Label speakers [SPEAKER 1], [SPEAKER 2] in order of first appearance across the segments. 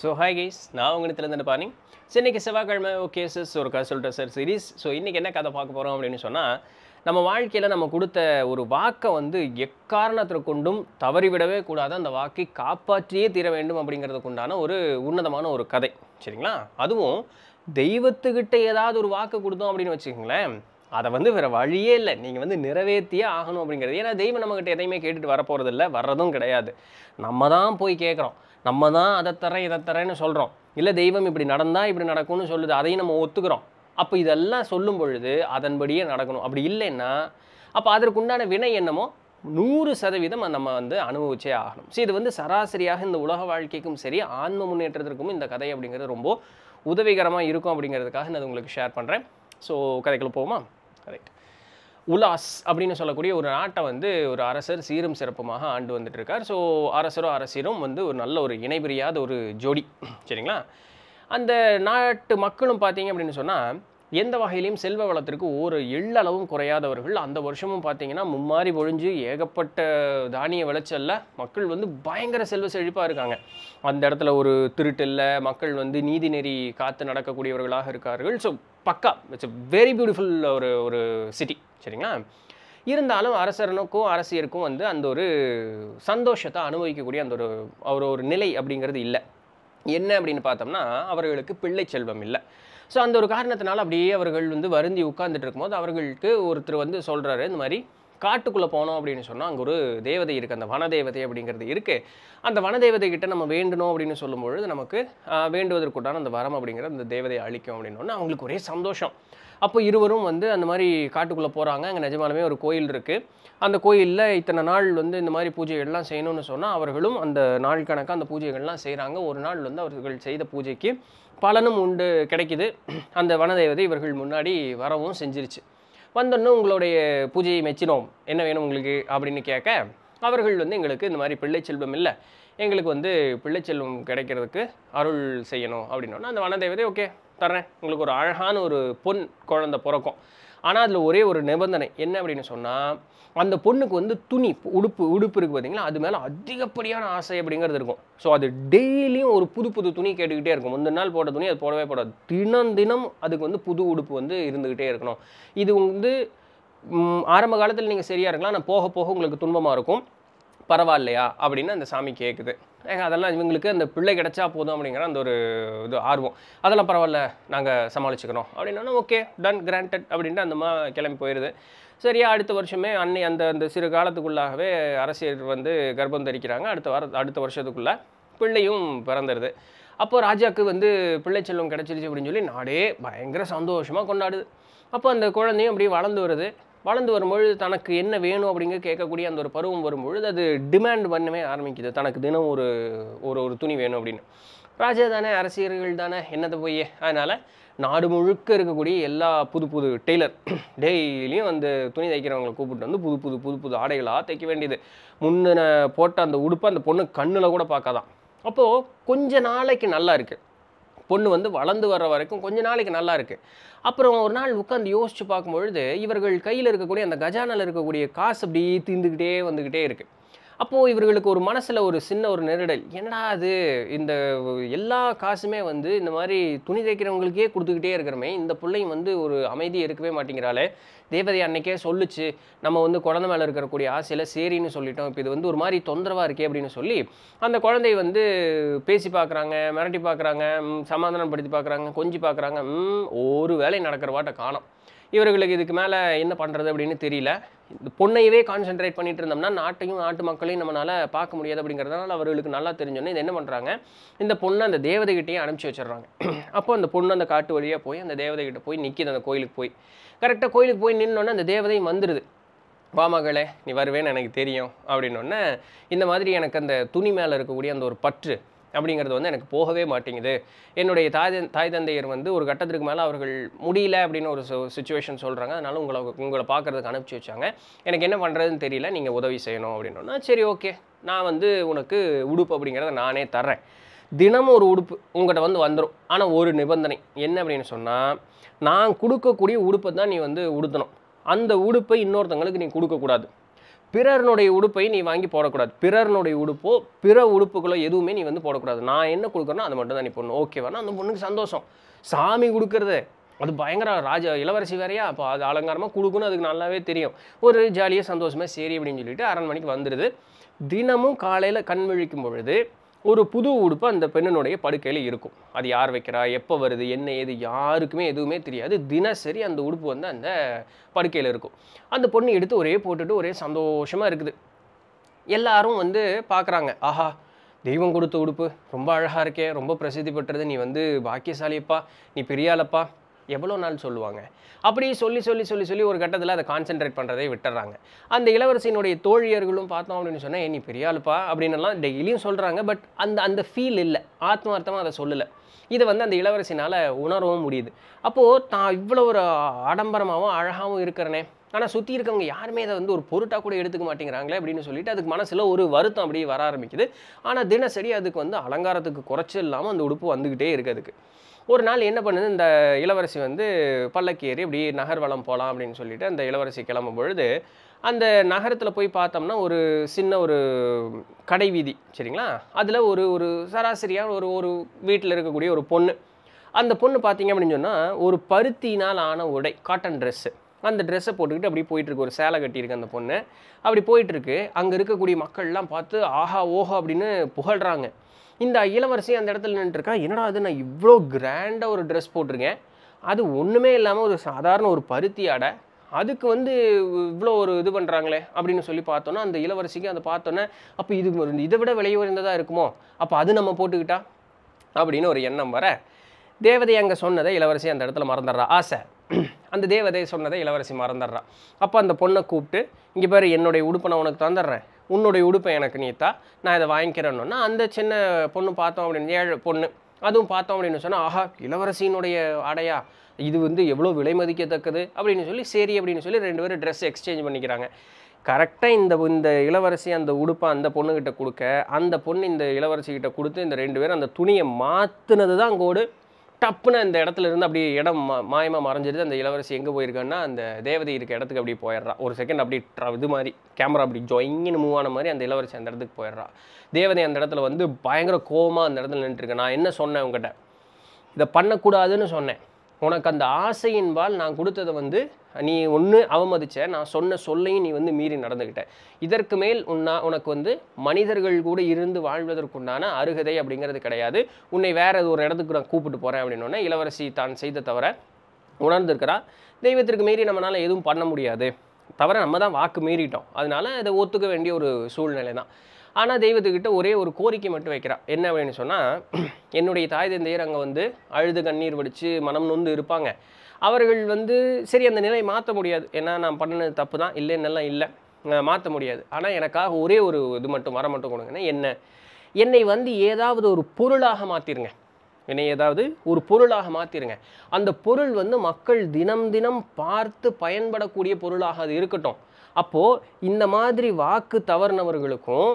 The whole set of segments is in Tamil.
[SPEAKER 1] ஸோ ஹாய் கைஸ் நான் உங்களுக்கு திறந்து பாருங்க ஸோ இன்றைக்கி செவ்வாய்க்கிழமை ஓகே சார் ஒரு கதை சொல்கிறேன் சார் சீரீஸ் ஸோ இன்றைக்கி என்ன கதை பார்க்க போகிறோம் அப்படின்னு சொன்னால் நம்ம வாழ்க்கையில் நம்ம கொடுத்த ஒரு வாக்கை வந்து எக்காரணத்தை கொண்டும் தவறிவிடவே கூடாது அந்த வாக்கை காப்பாற்றியே தீர வேண்டும் அப்படிங்கிறதுக்கு உண்டான ஒரு உன்னதமான ஒரு கதை சரிங்களா அதுவும் தெய்வத்துக்கிட்ட ஏதாவது ஒரு வாக்கு கொடுத்தோம் அப்படின்னு வச்சுக்கோங்களேன் அதை வந்து வேறு வழியே இல்லை நீங்கள் வந்து நிறைவேற்றியே ஆகணும் அப்படிங்கிறது ஏன்னா தெய்வம் நம்மக்கிட்ட எதையுமே கேட்டுட்டு வரப்போகிறது இல்லை வர்றதும் கிடையாது நம்ம தான் போய் கேட்குறோம் நம்ம தான் அதை தரேன் இதை தரேன்னு சொல்கிறோம் இல்லை தெய்வம் இப்படி நடந்தால் இப்படி நடக்கும்னு சொல்லுது அதையும் நம்ம ஒத்துக்கிறோம் அப்போ இதெல்லாம் சொல்லும் பொழுது அதன்படியே நடக்கணும் அப்படி இல்லைன்னா அப்போ அதற்குண்டான வினை என்னமோ நூறு சதவீதம் நம்ம வந்து அனுபவிச்சே ஆகணும் ஸோ இது வந்து சராசரியாக இந்த உலக வாழ்க்கைக்கும் சரி ஆன்ம முன்னேற்றத்திற்கும் இந்த கதை அப்படிங்கிறது ரொம்ப உதவிகரமாக இருக்கும் அப்படிங்கிறதுக்காக நான் உங்களுக்கு ஷேர் பண்ணுறேன் ஸோ கதைக்குள்ளே போவோமா ரைட் உலாஸ் அப்படின்னு சொல்லக்கூடிய ஒரு நாட்டை வந்து ஒரு அரசர் சீரும் சிறப்புமாக ஆண்டு வந்துட்டு இருக்கார் ஸோ அரசரும் அரசியரும் வந்து ஒரு நல்ல ஒரு இணைபிரியாத ஒரு ஜோடி சரிங்களா அந்த நாட்டு மக்களும் பார்த்தீங்க அப்படின்னு சொன்னால் எந்த வகையிலையும் செல்வ வளத்திற்கு ஒரு எள்ளளவும் குறையாதவர்கள் அந்த வருஷமும் பார்த்தீங்கன்னா மும்மாறி பொழிஞ்சு ஏகப்பட்ட தானிய விளைச்சலில் மக்கள் வந்து பயங்கர செல்வ செழிப்பாக இருக்காங்க அந்த இடத்துல ஒரு திருட்டு இல்லை மக்கள் வந்து நீதிநெறி காத்து நடக்கக்கூடியவர்களாக இருக்கார்கள் ஸோ பக்கா இட்ஸ் வெரி பியூட்டிஃபுல் ஒரு ஒரு சிட்டி சரிங்களா இருந்தாலும் அரசனுக்கும் அரசியருக்கும் வந்து அந்த ஒரு சந்தோஷத்தை அனுபவிக்கக்கூடிய அந்த ஒரு அவர் ஒரு நிலை அப்படிங்கிறது இல்லை என்ன அப்படின்னு பார்த்தோம்னா அவர்களுக்கு பிள்ளை செல்வம் இல்லை ஸோ அந்த ஒரு காரணத்தினால அப்படியே அவர்கள் வந்து வருந்தி உட்கார்ந்துட்டு இருக்கும்போது அவர்களுக்கு ஒருத்தர் வந்து சொல்கிறாரு இந்த மாதிரி காட்டுக்குள்ளே போனோம் அப்படின்னு சொன்னால் அங்கே ஒரு தேவதை இருக்குது அந்த வனதேவதை அப்படிங்கிறது இருக்குது அந்த வனதேவதை கிட்ட நம்ம வேண்டணும் அப்படின்னு சொல்லும்பொழுது நமக்கு வேண்டுவதற்குண்டான அந்த வரம் அப்படிங்கிற அந்த தேவதையை அழிக்கும் அப்படின்னு ஒன்று அவங்களுக்கு ஒரே சந்தோஷம் அப்போ இருவரும் வந்து அந்த மாதிரி காட்டுக்குள்ளே போகிறாங்க அங்கே நிஜமானமே ஒரு கோயில் இருக்குது அந்த கோயிலில் இத்தனை நாள் வந்து இந்த மாதிரி பூஜைகள்லாம் செய்யணும்னு சொன்னால் அவர்களும் அந்த நாள் கணக்காக அந்த பூஜைகள்லாம் செய்கிறாங்க ஒரு நாள் வந்து அவர்கள் செய்த பூஜைக்கு பலனும் உண்டு கிடைக்கிது அந்த வனதேவதை இவர்கள் முன்னாடி வரவும் செஞ்சிருச்சு வந்தோன்னு உங்களுடைய பூஜையை மெச்சினோம் என்ன வேணும் உங்களுக்கு அப்படின்னு கேட்க அவர்கள் வந்து எங்களுக்கு இந்த மாதிரி பிள்ளை செல்வம் இல்லை எங்களுக்கு வந்து பிள்ளை செல்வம் கிடைக்கிறதுக்கு அருள் செய்யணும் அப்படின்னோன்னா அந்த வனதேவதை ஓகே தர்றேன் உங்களுக்கு ஒரு அழகான ஒரு பொன் குழந்தை பிறக்கும் ஆனால் அதில் ஒரே ஒரு நிபந்தனை என்ன அப்படின்னு சொன்னால் அந்த பொண்ணுக்கு வந்து துணி உடுப்பு உடுப்பு இருக்குது பார்த்தீங்களா அது மேலே அதிகப்படியான ஆசை அப்படிங்கிறது இருக்கும் ஸோ அது டெய்லியும் ஒரு புது புது துணி கேட்டுக்கிட்டே இருக்கும் முந்தின நாள் போட்ட துணி அது போடவே போடாது தினம் தினம் அதுக்கு வந்து புது உடுப்பு வந்து இருந்துக்கிட்டே இருக்கணும் இது வந்து ஆரம்ப காலத்தில் நீங்கள் சரியாக இருக்கலாம் ஆனால் போக போக உங்களுக்கு துன்பமாக இருக்கும் பரவாயில்லையா அப்படின்னு அந்த சாமி கேட்குது அதெல்லாம் இவங்களுக்கு அந்த பிள்ளை கிடச்சா போதும் அப்படிங்கிற அந்த ஒரு இது ஆர்வம் அதெல்லாம் பரவாயில்ல நாங்கள் சமாளிச்சுக்கிறோம் அப்படின்னா ஓகே டன் கிராண்டட் அப்படின்ட்டு அந்த மாதிரி கிளம்பி போயிடுது சரியா அடுத்த வருஷமே அன்னை அந்த அந்த சிறு காலத்துக்குள்ளாகவே அரசியல் வந்து கர்ப்பம் தரிக்கிறாங்க அடுத்த வார அடுத்த வருஷத்துக்குள்ளே பிள்ளையும் பிறந்துடுது அப்போது ராஜாவுக்கு வந்து பிள்ளை செல்வம் கிடச்சிருச்சு அப்படின்னு சொல்லி நாடே பயங்கர சந்தோஷமாக கொண்டாடுது அப்போ அந்த குழந்தையும் அப்படியே வளர்ந்து வருது வளர்ந்து வரும்பொழுது தனக்கு என்ன வேணும் அப்படிங்கிற கேட்கக்கூடிய அந்த ஒரு பருவம் வரும்பொழுது அது டிமாண்ட் பண்ணவே ஆரம்பிக்குது தனக்கு தினம் ஒரு ஒரு ஒரு துணி வேணும் அப்படின்னு ராஜா தானே அரசியர்கள் தானே என்னத்தை போய் அதனால் நாடு முழுக்க இருக்கக்கூடிய எல்லா புது புது டெய்லர் டெய்லியும் அந்த துணி தைக்கிறவங்களை கூப்பிட்டு வந்து புது புது புது புது ஆடைகளாக தைக்க வேண்டியது முன்ன போட்ட அந்த உடுப்பை அந்த பொண்ணு கண்ணில் கூட பார்க்காதான் அப்போது கொஞ்ச நாளைக்கு நல்லா இருக்குது பொண்ணு வந்து வளர்ந்து வர வரைக்கும் கொஞ்ச நாளைக்கு நல்லா இருக்குது அப்புறம் ஒரு நாள் உட்காந்து யோசித்து பார்க்கும்பொழுது இவர்கள் கையில் இருக்கக்கூடிய அந்த கஜானில் இருக்கக்கூடிய காசு அப்படி தீந்துக்கிட்டே வந்துக்கிட்டே இருக்குது அப்போது இவர்களுக்கு ஒரு மனசில் ஒரு சின்ன ஒரு நெருடல் என்னடா அது இந்த எல்லா காசுமே வந்து இந்த மாதிரி துணி தைக்கிறவங்களுக்கே கொடுத்துக்கிட்டே இருக்கிறமே இந்த பிள்ளையும் வந்து ஒரு அமைதி இருக்கவே மாட்டேங்கிறாளே தேவதை அன்னைக்கே சொல்லுச்சு நம்ம வந்து குழந்தை மேலே இருக்கக்கூடிய ஆசையில் சரின்னு சொல்லிட்டோம் இப்போ இது வந்து ஒரு மாதிரி தொந்தரவாக இருக்கே அப்படின்னு சொல்லி அந்த குழந்தை வந்து பேசி பார்க்குறாங்க மிரட்டி பார்க்குறாங்க சமாதானப்படுத்தி பார்க்குறாங்க கொஞ்சி பார்க்குறாங்க ஒரு வேலை நடக்கிற வாட்டை காணும் இவர்களுக்கு இதுக்கு மேலே என்ன பண்ணுறது அப்படின்னு தெரியல இந்த பொண்ணையவே கான்சென்ட்ரேட் பண்ணிட்டு இருந்தோம்னா நாட்டையும் நாட்டு மக்களையும் நம்மளால் பார்க்க முடியாது அப்படிங்கிறதுனால அவர்களுக்கு நல்லா தெரிஞ்சோன்னே இது என்ன பண்ணுறாங்க இந்த பொண்ணை அந்த தேவதைகிட்டையும் அனுப்பிச்சி வச்சிடுறாங்க அப்போ அந்த பொண்ணு அந்த காட்டு வழியாக போய் அந்த தேவதைகிட்ட போய் நிற்கிது அந்த கோயிலுக்கு போய் கரெக்டாக கோயிலுக்கு போய் நின்னோன்னே அந்த தேவதையும் வந்துடுது வாமகளே நீ வருவேன்னு எனக்கு தெரியும் அப்படின்னோடனே இந்த மாதிரி எனக்கு அந்த துணி மேலே இருக்கக்கூடிய அந்த ஒரு பற்று அப்படிங்கிறது வந்து எனக்கு போகவே மாட்டேங்குது என்னுடைய தாய் தாய் தந்தையர் வந்து ஒரு கட்டத்திற்கு மேலே அவர்கள் முடியல அப்படின்னு ஒரு சுச்சுவேஷன் சொல்கிறாங்க அதனால் உங்களை உங்களை பார்க்குறதுக்கு அனுப்பிச்சி வச்சாங்க எனக்கு என்ன பண்ணுறதுன்னு தெரியல நீங்கள் உதவி செய்யணும் அப்படின்னா சரி ஓகே நான் வந்து உனக்கு உடுப்பு அப்படிங்கிறத நானே தர்றேன் தினமும் ஒரு உடுப்பு உங்கள்கிட்ட வந்து வந்துடும் ஆனால் ஒரு நிபந்தனை என்ன அப்படின்னு சொன்னால் நான் கொடுக்கக்கூடிய உடுப்பை தான் நீ வந்து உடுத்தணும் அந்த உடுப்பை இன்னொருத்தங்களுக்கு நீ கொடுக்கக்கூடாது பிறர்னுடைய உடுப்பை நீ வாங்கி போடக்கூடாது பிறர்னுடைய உடுப்போ பிற உடுப்புகளோ எதுவுமே நீ வந்து போடக்கூடாது நான் என்ன கொடுக்குறேனோ அது மட்டும் தான் நீ பொண்ணு ஓகேவானா அந்த பொண்ணுக்கு சந்தோஷம் சாமி கொடுக்குறது அது பயங்கர ராஜ இளவரசி வேறையா அப்போ அது அலங்காரமாக கொடுக்கணும் அதுக்கு நல்லாவே தெரியும் ஒரு ஜாலியாக சந்தோஷமாக சரி அப்படின்னு சொல்லிட்டு அரை மணிக்கு வந்துடுது தினமும் காலையில் கண் விழிக்கும் பொழுது ஒரு புது உடுப்பு அந்த பெண்ணினுடைய படுக்கையில் இருக்கும் அது யார் வைக்கிறா எப்போ வருது என்ன ஏது யாருக்குமே எதுவுமே தெரியாது தினசரி அந்த உடுப்பு வந்து அந்த படுக்கையில் இருக்கும் அந்த பொண்ணு எடுத்து ஒரே போட்டுட்டு ஒரே சந்தோஷமாக இருக்குது எல்லாரும் வந்து பார்க்குறாங்க ஆஹா தெய்வம் கொடுத்த உடுப்பு ரொம்ப அழகாக இருக்கே ரொம்ப பிரசித்தி பெற்றது நீ வந்து பாக்கியசாலியப்பா நீ பெரியாளப்பா எவ்வளோ நாள் சொல்லுவாங்க அப்படி சொல்லி சொல்லி சொல்லி சொல்லி ஒரு கட்டத்தில் அதை கான்சென்ட்ரேட் பண்ணுறதை விட்டுறாங்க அந்த இளவரசியினுடைய தோழியர்களும் பார்த்தோம் அப்படின்னு சொன்னால் நீ பெரிய ஆளுப்பா அப்படின்லாம் டெய்லியும் சொல்கிறாங்க பட் அந்த அந்த ஃபீல் இல்லை ஆத்மார்த்தமாக அதை சொல்லலை இதை வந்து அந்த இளவரசினால் உணரவும் முடியுது அப்போது தான் இவ்வளோ ஒரு ஆடம்பரமாகவும் அழகாகவும் இருக்கிறனே ஆனால் சுற்றி இருக்கவங்க யாருமே அதை வந்து ஒரு பொருட்டாக கூட எடுத்துக்க மாட்டேங்கிறாங்களே அப்படின்னு சொல்லிட்டு அதுக்கு மனசில் ஒரு வருத்தம் அப்படியே வர ஆரம்பிக்குது ஆனால் தினசரி அதுக்கு வந்து அலங்காரத்துக்கு குறைச்சி இல்லாமல் அந்த உடுப்பு வந்துக்கிட்டே இருக்கிறதுக்கு ஒரு நாள் என்ன பண்ணுது இந்த இளவரசி வந்து பல்லக்கேறி ஏறி இப்படி நகர்வலம் போகலாம் அப்படின்னு சொல்லிட்டு அந்த இளவரசி கிளம்பும் பொழுது அந்த நகரத்தில் போய் பார்த்தோம்னா ஒரு சின்ன ஒரு கடை வீதி சரிங்களா அதில் ஒரு ஒரு சராசரியாக ஒரு ஒரு வீட்டில் இருக்கக்கூடிய ஒரு பொண்ணு அந்த பொண்ணு பார்த்தீங்க அப்படின்னு சொன்னால் ஒரு பருத்தினால் ஆன உடை காட்டன் ட்ரெஸ்ஸு அந்த ட்ரெஸ்ஸை போட்டுக்கிட்டு அப்படி போயிட்டுருக்கு ஒரு சேலை கட்டியிருக்கு அந்த பொண்ணு அப்படி போயிட்டுருக்கு அங்கே இருக்கக்கூடிய மக்கள்லாம் பார்த்து ஆஹா ஓஹோ அப்படின்னு புகழ்கிறாங்க இந்த இளவரசி அந்த இடத்துல நின்றுருக்கா என்னடா அது நான் இவ்வளோ கிராண்டாக ஒரு ட்ரெஸ் போட்டிருக்கேன் அது ஒன்றுமே இல்லாமல் ஒரு சாதாரண ஒரு பருத்தி ஆடை அதுக்கு வந்து இவ்வளோ ஒரு இது பண்ணுறாங்களே அப்படின்னு சொல்லி பார்த்தோன்னா அந்த இளவரசிக்கு அதை பார்த்தோன்னே அப்போ இது இதை விட விலை உயர்ந்ததாக இருக்குமோ அப்போ அது நம்ம போட்டுக்கிட்டா அப்படின்னு ஒரு எண்ணம் வர தேவதை அங்கே சொன்னதை இளவரசி அந்த இடத்துல மறந்துடுறா ஆசை அந்த தேவதை சொன்னதை இளவரசி மறந்துடுறான் அப்போ அந்த பொண்ணை கூப்பிட்டு இங்கே பாரு என்னுடைய உடுப்பை நான் உனக்கு தந்துடுறேன் உன்னுடைய உடுப்பை எனக்கு நீத்தா நான் இதை வாங்கிக்கிறேன்னு அந்த சின்ன பொண்ணு பார்த்தோம் அப்படின்னு ஏழு பொண்ணு அதுவும் பார்த்தோம் அப்படின்னு சொன்னால் ஆஹா இளவரசியினுடைய ஆடையா இது வந்து எவ்வளோ விலை மதிக்கத்தக்கது அப்படின்னு சொல்லி சரி அப்படின்னு சொல்லி ரெண்டு பேரும் ட்ரெஸ் எக்ஸ்சேஞ்ச் பண்ணிக்கிறாங்க கரெக்டாக இந்த இந்த இளவரசி அந்த உடுப்பை அந்த பொண்ணுக்கிட்ட கொடுக்க அந்த பொண்ணு இந்த இளவரசிக்கிட்ட கொடுத்து இந்த ரெண்டு பேரும் அந்த துணியை மாற்றினது தான் கோடு டப்புன்னு அந்த இடத்துல இருந்து அப்படியே இடம் மாயமாக மறைஞ்சிருது அந்த இளவரசி எங்கே போயிருக்கான்னா அந்த தேவதை இருக்க இடத்துக்கு அப்படி போயிடுறா ஒரு செகண்ட் அப்படி இது மாதிரி கேமரா அப்படி ஜொயிங்னு மூவ் ஆன மாதிரி அந்த இளவரசி அந்த இடத்துக்கு போயிடுறா தேவதை அந்த இடத்துல வந்து பயங்கர கோபமாக அந்த இடத்துல நின்றுருக்கேன் நான் என்ன சொன்னேன் உங்ககிட்ட இதை பண்ணக்கூடாதுன்னு சொன்னேன் உனக்கு அந்த ஆசையின்பால் நான் கொடுத்ததை வந்து நீ ஒன்று அவமதிச்ச நான் சொன்ன சொல்லையும் நீ வந்து மீறி நடந்துக்கிட்ட இதற்கு மேல் உன்னா உனக்கு வந்து மனிதர்கள் கூட இருந்து வாழ்வதற்குண்டான அருகதை அப்படிங்கிறது கிடையாது உன்னை வேறு ஒரு இடத்துக்கு நான் கூப்பிட்டு போகிறேன் அப்படின்னோடனே இளவரசி தான் செய்த தவிர உணர்ந்திருக்கிறா தெய்வத்திற்கு மீறி நம்மளால் எதுவும் பண்ண முடியாது தவிர நம்ம தான் வாக்கு மீறிட்டோம் அதனால் இதை ஒத்துக்க வேண்டிய ஒரு சூழ்நிலை தான் ஆனால் தெய்வத்துக்கிட்ட ஒரே ஒரு கோரிக்கை மட்டும் வைக்கிறா என்ன வேணும்னு சொன்னால் என்னுடைய தாய் தந்தையர் அங்கே வந்து அழுது கண்ணீர் வடித்து மனம் நொந்து இருப்பாங்க அவர்கள் வந்து சரி அந்த நிலை மாற்ற முடியாது ஏன்னா நான் பண்ணினது தப்பு தான் இல்லைன்னெல்லாம் இல்லை மாற்ற முடியாது ஆனால் எனக்காக ஒரே ஒரு இது மட்டும் வர மட்டும் கொடுங்கன்னா என்ன என்னை வந்து ஏதாவது ஒரு பொருளாக மாற்றிருங்க என்னை ஏதாவது ஒரு பொருளாக மாற்றிருங்க அந்த பொருள் வந்து மக்கள் தினம் தினம் பார்த்து பயன்படக்கூடிய பொருளாக அது இருக்கட்டும் அப்போது இந்த மாதிரி வாக்கு தவறுனவர்களுக்கும்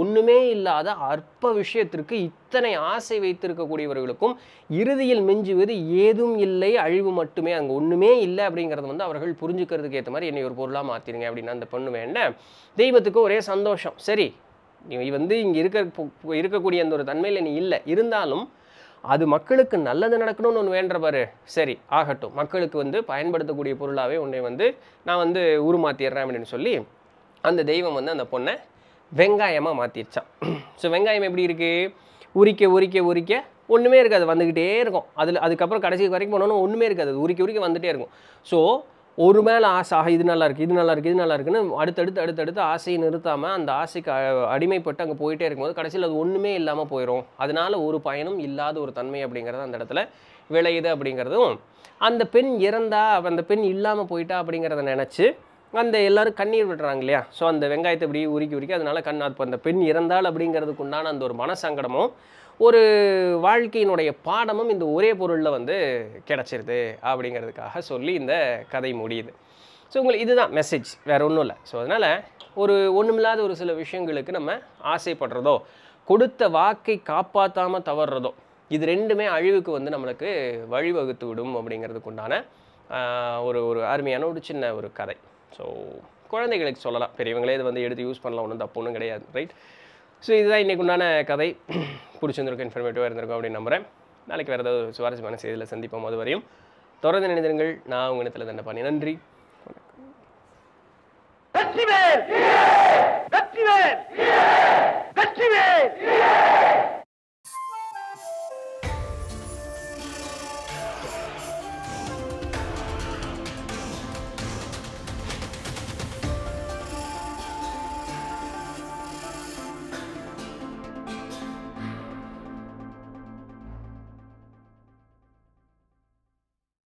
[SPEAKER 1] ஒன்றுமே இல்லாத அற்ப விஷயத்திற்கு இத்தனை ஆசை வைத்திருக்கக்கூடியவர்களுக்கும் இறுதியில் மிஞ்சுவது ஏதும் இல்லை அழிவு மட்டுமே அங்கே ஒன்றுமே இல்லை அப்படிங்கிறது வந்து அவர்கள் புரிஞ்சுக்கிறதுக்கு ஏற்ற மாதிரி என்னை ஒரு பொருளாக மாற்றிடுங்க அப்படின்னு அந்த பொண்ணு வேண்டேன் தெய்வத்துக்கு ஒரே சந்தோஷம் சரி நீ வந்து இங்கே இருக்க இருக்கக்கூடிய அந்த ஒரு தன்மையில் நீ இல்லை இருந்தாலும் அது மக்களுக்கு நல்லது நடக்கணும்னு ஒன்று பாரு சரி ஆகட்டும் மக்களுக்கு வந்து பயன்படுத்தக்கூடிய பொருளாகவே உன்னை வந்து நான் வந்து உருமாத்திடுறேன் அப்படின்னு சொல்லி அந்த தெய்வம் வந்து அந்த பொண்ணை வெங்காயமாக மாற்றிடுச்சான் ஸோ வெங்காயம் எப்படி இருக்குது உரிக்க உரிக்க உரிக்க ஒன்றுமே இருக்காது வந்துக்கிட்டே இருக்கும் அதில் அதுக்கப்புறம் கடைசி வரைக்கும் போனோன்னா ஒன்றுமே இருக்காது அது உரிக்க உரிக்க வந்துகிட்டே இருக்கும் ஸோ ஒரு மேலே ஆசை ஆக இது நல்லா இருக்குது இது நல்லா இருக்குது இது நல்லா அடுத்தடுத்து அடுத்தடுத்து ஆசையை நிறுத்தாமல் அந்த ஆசைக்கு அடிமைப்பட்டு அங்கே போயிட்டே இருக்கும்போது கடைசியில் அது ஒன்றுமே இல்லாமல் போயிடும் அதனால் ஒரு பயனும் இல்லாத ஒரு தன்மை அப்படிங்கிறது அந்த இடத்துல விளையுது அப்படிங்கிறதும் அந்த பெண் இறந்தா அந்த பெண் இல்லாமல் போயிட்டா அப்படிங்கிறத நினச்சி அந்த எல்லோரும் கண்ணீர் விடுறாங்க இல்லையா ஸோ அந்த வெங்காயத்தை இப்படி உருக்கி உருக்கி அதனால் கண் அப்போ அந்த பெண் இறந்தாள் அப்படிங்கிறதுக்கு உண்டான அந்த ஒரு மனசங்கடமும் ஒரு வாழ்க்கையினுடைய பாடமும் இந்த ஒரே பொருளில் வந்து கிடச்சிருது அப்படிங்கிறதுக்காக சொல்லி இந்த கதை முடியுது ஸோ உங்களுக்கு இதுதான் மெசேஜ் வேறு ஒன்றும் இல்லை ஸோ அதனால் ஒரு ஒன்றுமில்லாத ஒரு சில விஷயங்களுக்கு நம்ம ஆசைப்படுறதோ கொடுத்த வாக்கை காப்பாற்றாமல் தவறுறதோ இது ரெண்டுமே அழிவுக்கு வந்து நம்மளுக்கு வழிவகுத்து விடும் அப்படிங்கிறதுக்கு உண்டான ஒரு ஒரு அருமையான ஒரு சின்ன ஒரு கதை ஸோ குழந்தைகளுக்கு சொல்லலாம் பெரியவங்களே இது வந்து எடுத்து யூஸ் பண்ணலாம் ஒன்றும் தப்பு ஒன்றும் கிடையாது ரைட் ஸோ இதுதான் இன்றைக்கு உண்டான கதை பிடிச்சிருந்திருக்கும் இன்ஃபர்மேட்டிவாக இருந்திருக்கும் அப்படின்னு நம்புகிறேன் நாளைக்கு வேறு ஏதாவது சுவாரஸ்யமான செய்தியில் சந்திப்போம் அது வரையும் தொடர்ந்து நினைந்திருங்கள் நான் உங்கள் இடத்துல தண்டை பண்ணி நன்றி வணக்கம்